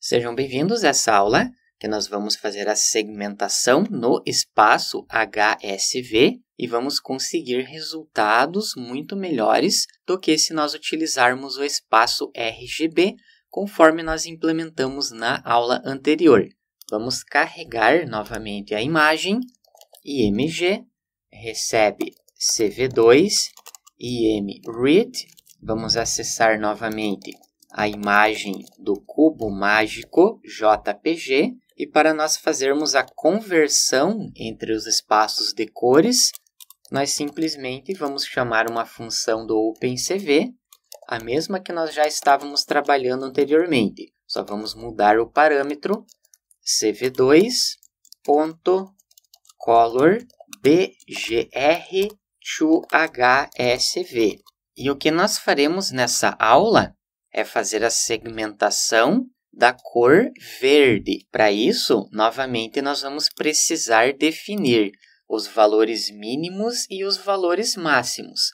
Sejam bem-vindos a essa aula que nós vamos fazer a segmentação no espaço HSV e vamos conseguir resultados muito melhores do que se nós utilizarmos o espaço RGB, conforme nós implementamos na aula anterior. Vamos carregar novamente a imagem, IMG, recebe CV2, IM Read, vamos acessar novamente a imagem do cubo mágico JPG e para nós fazermos a conversão entre os espaços de cores, nós simplesmente vamos chamar uma função do OpenCV, a mesma que nós já estávamos trabalhando anteriormente. Só vamos mudar o parâmetro cv2.color bgr2hsv. E o que nós faremos nessa aula é fazer a segmentação da cor verde. Para isso, novamente, nós vamos precisar definir os valores mínimos e os valores máximos.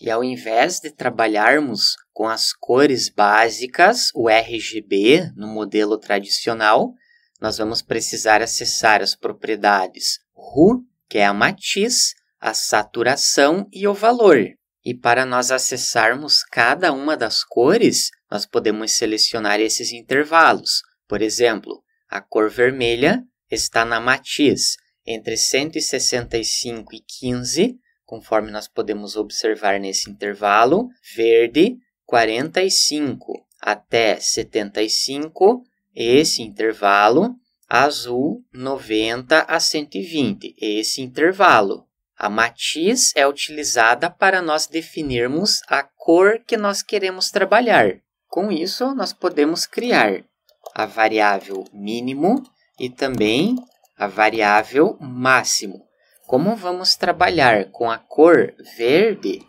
E ao invés de trabalharmos com as cores básicas, o RGB, no modelo tradicional, nós vamos precisar acessar as propriedades RU, que é a matiz, a saturação e o valor. E para nós acessarmos cada uma das cores, nós podemos selecionar esses intervalos. Por exemplo, a cor vermelha está na matiz entre 165 e 15, conforme nós podemos observar nesse intervalo, verde 45 até 75, esse intervalo, azul 90 a 120, esse intervalo. A matiz é utilizada para nós definirmos a cor que nós queremos trabalhar. Com isso, nós podemos criar a variável mínimo e também a variável máximo. Como vamos trabalhar com a cor verde,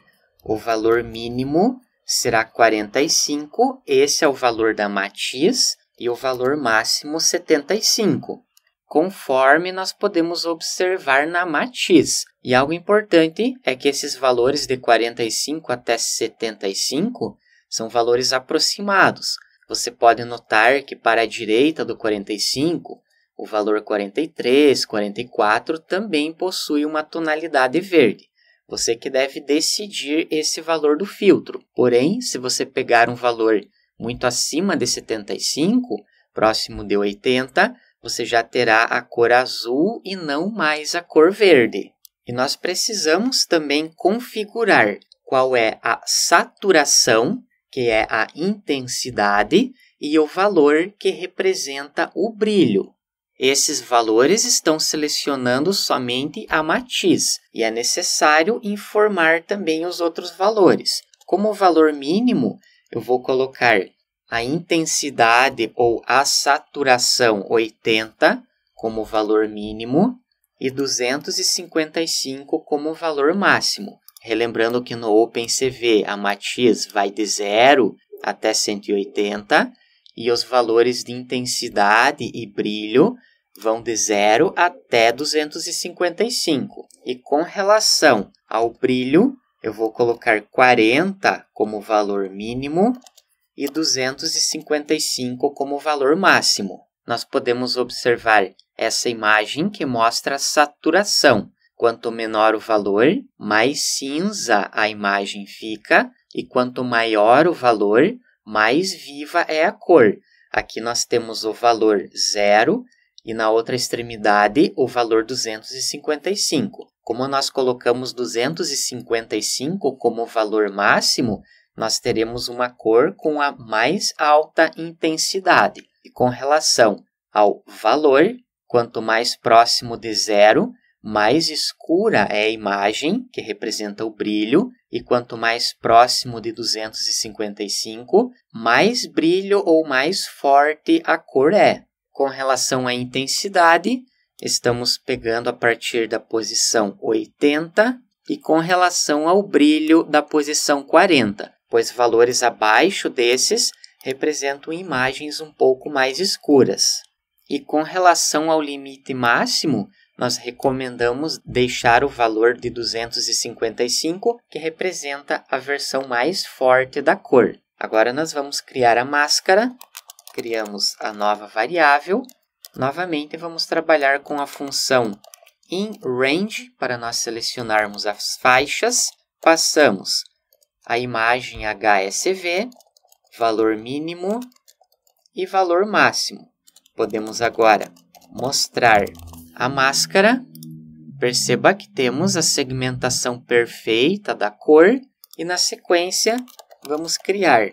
o valor mínimo será 45, esse é o valor da matiz, e o valor máximo 75 conforme nós podemos observar na matriz. E algo importante é que esses valores de 45 até 75 são valores aproximados. Você pode notar que para a direita do 45, o valor 43, 44 também possui uma tonalidade verde. Você que deve decidir esse valor do filtro. Porém, se você pegar um valor muito acima de 75, próximo de 80, você já terá a cor azul e não mais a cor verde. E nós precisamos também configurar qual é a saturação, que é a intensidade, e o valor que representa o brilho. Esses valores estão selecionando somente a matiz e é necessário informar também os outros valores. Como valor mínimo, eu vou colocar a intensidade ou a saturação 80 como valor mínimo e 255 como valor máximo. Relembrando que no OpenCV a matiz vai de 0 até 180 e os valores de intensidade e brilho vão de 0 até 255. E com relação ao brilho, eu vou colocar 40 como valor mínimo e 255 como valor máximo. Nós podemos observar essa imagem que mostra a saturação. Quanto menor o valor, mais cinza a imagem fica, e quanto maior o valor, mais viva é a cor. Aqui nós temos o valor 0 e na outra extremidade o valor 255. Como nós colocamos 255 como valor máximo, nós teremos uma cor com a mais alta intensidade. E com relação ao valor, quanto mais próximo de zero, mais escura é a imagem, que representa o brilho, e quanto mais próximo de 255, mais brilho ou mais forte a cor é. Com relação à intensidade, estamos pegando a partir da posição 80 e com relação ao brilho da posição 40 pois valores abaixo desses representam imagens um pouco mais escuras. E com relação ao limite máximo, nós recomendamos deixar o valor de 255, que representa a versão mais forte da cor. Agora nós vamos criar a máscara, criamos a nova variável. Novamente vamos trabalhar com a função inRange para nós selecionarmos as faixas. Passamos a imagem HSV, é valor mínimo e valor máximo. Podemos agora mostrar a máscara. Perceba que temos a segmentação perfeita da cor e na sequência vamos criar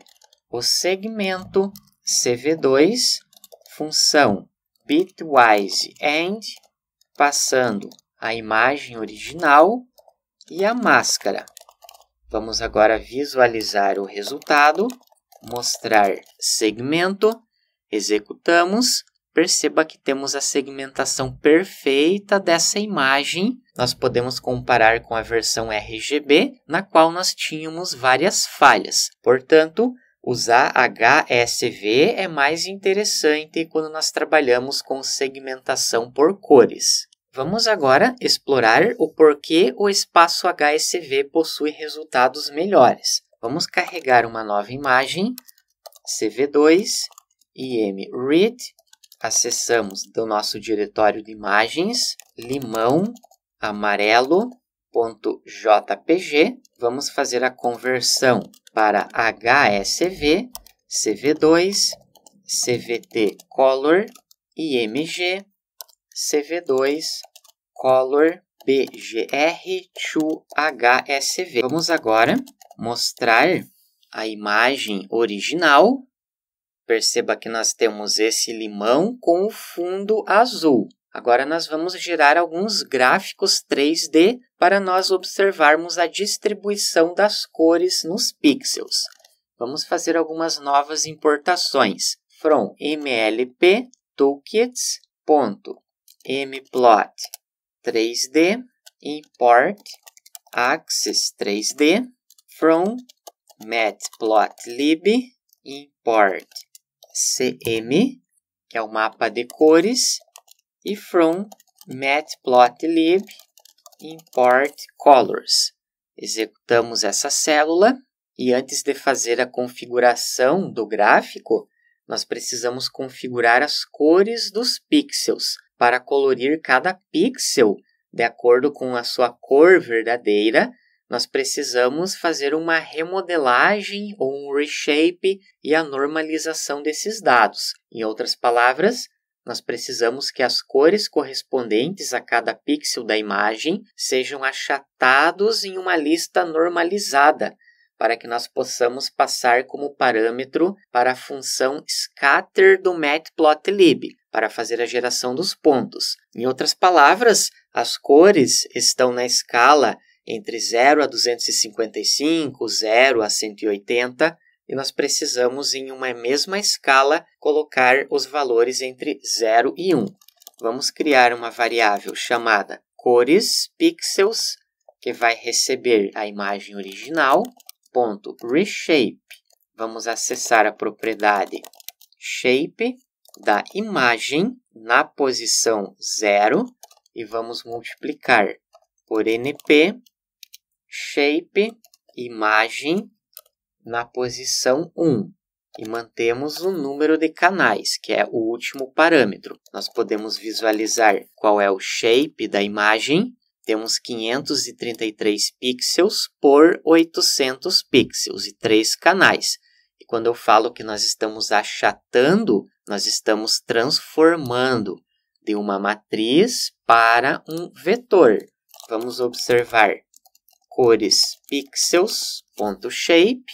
o segmento CV2, função bitwise and, passando a imagem original e a máscara. Vamos agora visualizar o resultado, mostrar segmento, executamos. Perceba que temos a segmentação perfeita dessa imagem. Nós podemos comparar com a versão RGB, na qual nós tínhamos várias falhas. Portanto, usar HSV é mais interessante quando nós trabalhamos com segmentação por cores. Vamos agora explorar o porquê o espaço HSV possui resultados melhores. Vamos carregar uma nova imagem, CV2, IM Read, acessamos do nosso diretório de imagens, limão amarelo.jpg. Vamos fazer a conversão para HSV, CV2, CVT Color, IMG, CV2 color BGR2HSV. Vamos agora mostrar a imagem original. Perceba que nós temos esse limão com o fundo azul. Agora nós vamos gerar alguns gráficos 3D para nós observarmos a distribuição das cores nos pixels. Vamos fazer algumas novas importações. From mlp toolkits mplot 3D, import axis 3D from matplotlib import cm, que é o mapa de cores, e from matplotlib import colors. Executamos essa célula e antes de fazer a configuração do gráfico, nós precisamos configurar as cores dos pixels para colorir cada pixel de acordo com a sua cor verdadeira, nós precisamos fazer uma remodelagem ou um reshape e a normalização desses dados. Em outras palavras, nós precisamos que as cores correspondentes a cada pixel da imagem sejam achatados em uma lista normalizada, para que nós possamos passar como parâmetro para a função scatter do matplotlib para fazer a geração dos pontos. Em outras palavras, as cores estão na escala entre 0 a 255, 0 a 180, e nós precisamos, em uma mesma escala, colocar os valores entre 0 e 1. Vamos criar uma variável chamada cores pixels, que vai receber a imagem original, ponto reshape. Vamos acessar a propriedade shape da imagem na posição zero e vamos multiplicar por np shape imagem na posição 1 e mantemos o número de canais, que é o último parâmetro. Nós podemos visualizar qual é o shape da imagem. Temos 533 pixels por 800 pixels e três canais. E quando eu falo que nós estamos achatando nós estamos transformando de uma matriz para um vetor. Vamos observar cores pixels, ponto shape.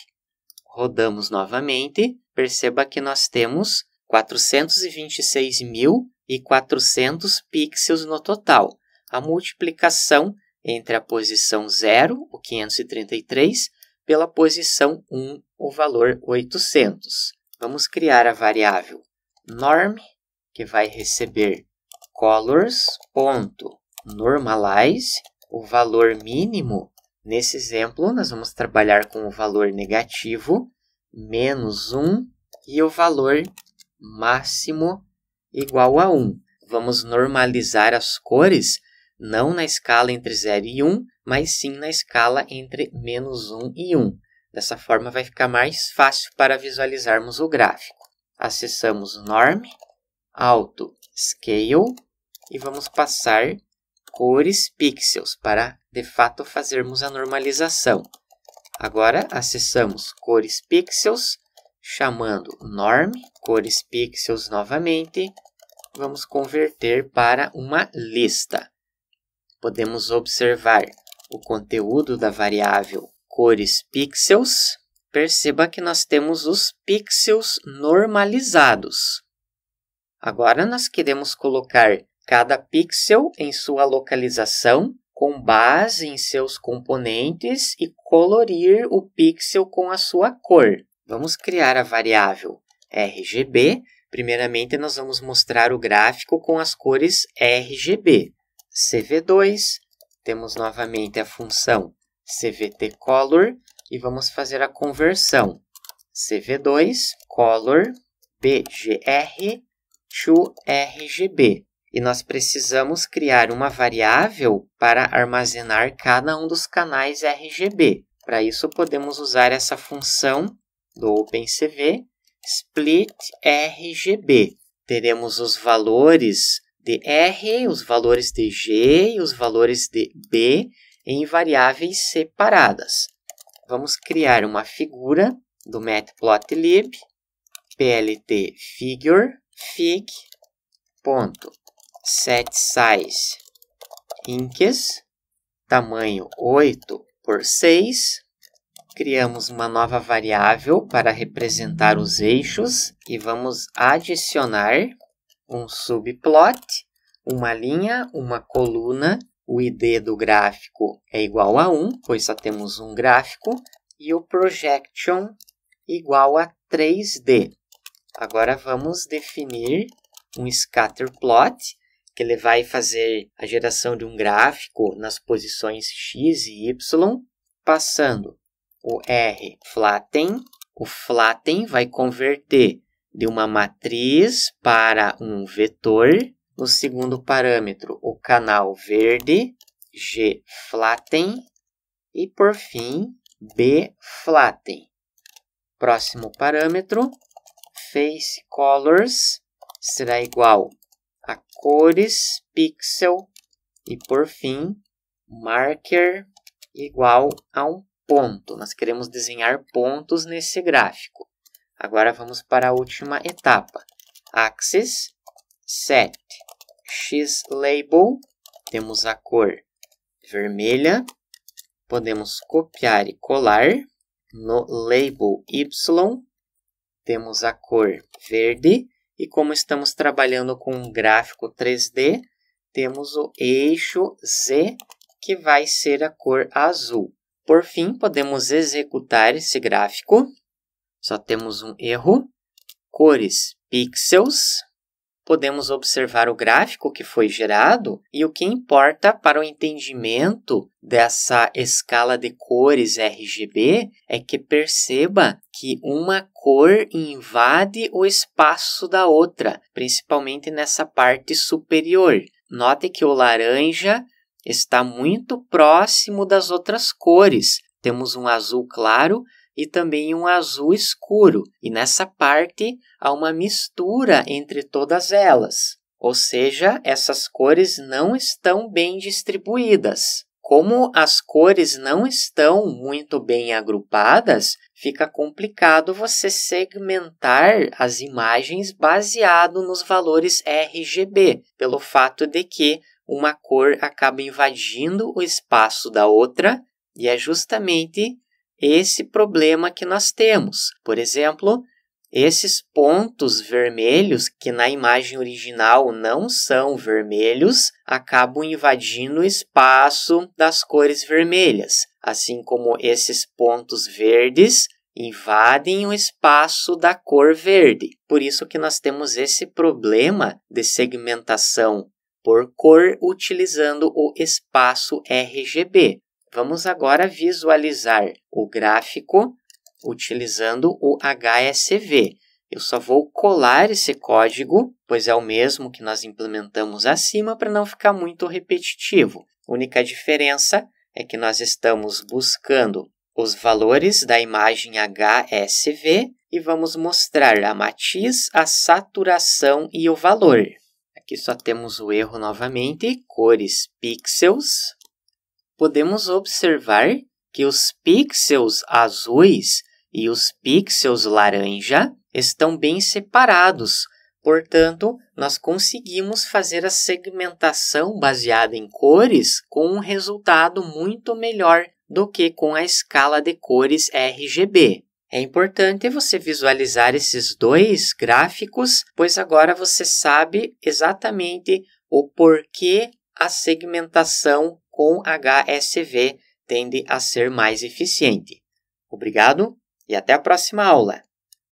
Rodamos novamente. Perceba que nós temos 426.400 pixels no total. A multiplicação entre a posição 0, o 533, pela posição 1, o valor 800. Vamos criar a variável norm, que vai receber colors.normalize, o valor mínimo. Nesse exemplo, nós vamos trabalhar com o valor negativo, menos 1, e o valor máximo igual a 1. Vamos normalizar as cores, não na escala entre 0 e 1, mas sim na escala entre menos 1 e 1. Dessa forma, vai ficar mais fácil para visualizarmos o gráfico acessamos norm, auto, scale e vamos passar cores pixels para de fato fazermos a normalização. Agora acessamos cores pixels, chamando norm, cores pixels novamente, vamos converter para uma lista. Podemos observar o conteúdo da variável cores pixels perceba que nós temos os pixels normalizados. Agora nós queremos colocar cada pixel em sua localização com base em seus componentes e colorir o pixel com a sua cor. Vamos criar a variável RGB. Primeiramente, nós vamos mostrar o gráfico com as cores RGB. CV2, temos novamente a função CVT Color, e vamos fazer a conversão. CV2 color bgr to RGB. E nós precisamos criar uma variável para armazenar cada um dos canais RGB. Para isso, podemos usar essa função do OpenCV split RGB. Teremos os valores de R, os valores de G e os valores de B em variáveis separadas vamos criar uma figura do matplotlib plt figure fig ponto set size inches tamanho 8 por 6 criamos uma nova variável para representar os eixos e vamos adicionar um subplot uma linha, uma coluna o ID do gráfico é igual a 1, pois só temos um gráfico, e o projection igual a 3D. Agora vamos definir um scatter plot, que ele vai fazer a geração de um gráfico nas posições x e y, passando o R flatten, o flatten vai converter de uma matriz para um vetor no segundo parâmetro, o canal verde, G flatten, e por fim, B flatten. Próximo parâmetro, face colors será igual a cores pixel e por fim, marker igual a um ponto. Nós queremos desenhar pontos nesse gráfico. Agora vamos para a última etapa, axis set X-Label, temos a cor vermelha, podemos copiar e colar. No Label Y, temos a cor verde, e como estamos trabalhando com um gráfico 3D, temos o eixo Z, que vai ser a cor azul. Por fim, podemos executar esse gráfico. Só temos um erro. Cores pixels podemos observar o gráfico que foi gerado e o que importa para o entendimento dessa escala de cores RGB é que perceba que uma cor invade o espaço da outra, principalmente nessa parte superior. Note que o laranja está muito próximo das outras cores. Temos um azul claro e também um azul escuro, e nessa parte há uma mistura entre todas elas, ou seja, essas cores não estão bem distribuídas. Como as cores não estão muito bem agrupadas, fica complicado você segmentar as imagens baseado nos valores RGB, pelo fato de que uma cor acaba invadindo o espaço da outra, e é justamente esse problema que nós temos. Por exemplo, esses pontos vermelhos, que na imagem original não são vermelhos, acabam invadindo o espaço das cores vermelhas, assim como esses pontos verdes invadem o espaço da cor verde. Por isso que nós temos esse problema de segmentação por cor utilizando o espaço RGB. Vamos agora visualizar o gráfico utilizando o HSV. Eu só vou colar esse código, pois é o mesmo que nós implementamos acima para não ficar muito repetitivo. A única diferença é que nós estamos buscando os valores da imagem HSV e vamos mostrar a matiz, a saturação e o valor. Aqui só temos o erro novamente, cores pixels, podemos observar que os pixels azuis e os pixels laranja estão bem separados, portanto, nós conseguimos fazer a segmentação baseada em cores com um resultado muito melhor do que com a escala de cores RGB. É importante você visualizar esses dois gráficos, pois agora você sabe exatamente o porquê a segmentação com HSV tende a ser mais eficiente. Obrigado e até a próxima aula!